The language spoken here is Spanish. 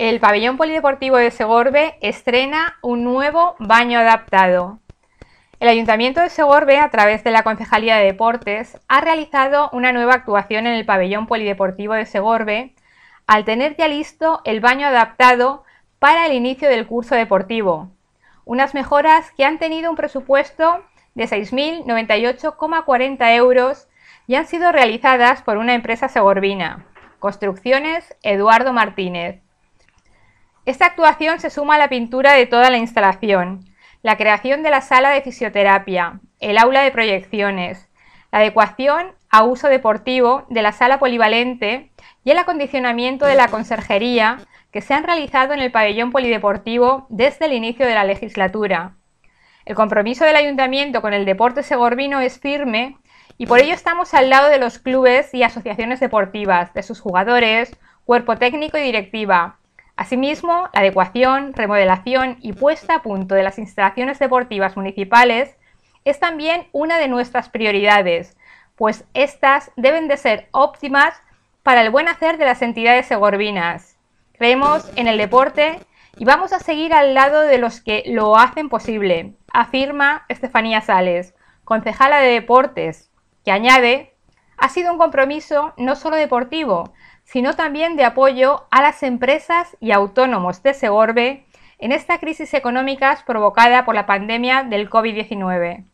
El pabellón polideportivo de Segorbe estrena un nuevo baño adaptado. El Ayuntamiento de Segorbe, a través de la Concejalía de Deportes, ha realizado una nueva actuación en el pabellón polideportivo de Segorbe, al tener ya listo el baño adaptado para el inicio del curso deportivo. Unas mejoras que han tenido un presupuesto de 6.098,40 euros y han sido realizadas por una empresa segorbina, Construcciones Eduardo Martínez. Esta actuación se suma a la pintura de toda la instalación, la creación de la sala de fisioterapia, el aula de proyecciones, la adecuación a uso deportivo de la sala polivalente y el acondicionamiento de la conserjería que se han realizado en el pabellón polideportivo desde el inicio de la legislatura. El compromiso del ayuntamiento con el deporte segorbino es firme y por ello estamos al lado de los clubes y asociaciones deportivas, de sus jugadores, cuerpo técnico y directiva, Asimismo, la adecuación, remodelación y puesta a punto de las instalaciones deportivas municipales es también una de nuestras prioridades, pues estas deben de ser óptimas para el buen hacer de las entidades segorbinas. Creemos en el deporte y vamos a seguir al lado de los que lo hacen posible, afirma Estefanía Sales, concejala de deportes, que añade ha sido un compromiso no solo deportivo, sino también de apoyo a las empresas y autónomos de Segorbe en esta crisis económica provocada por la pandemia del COVID-19.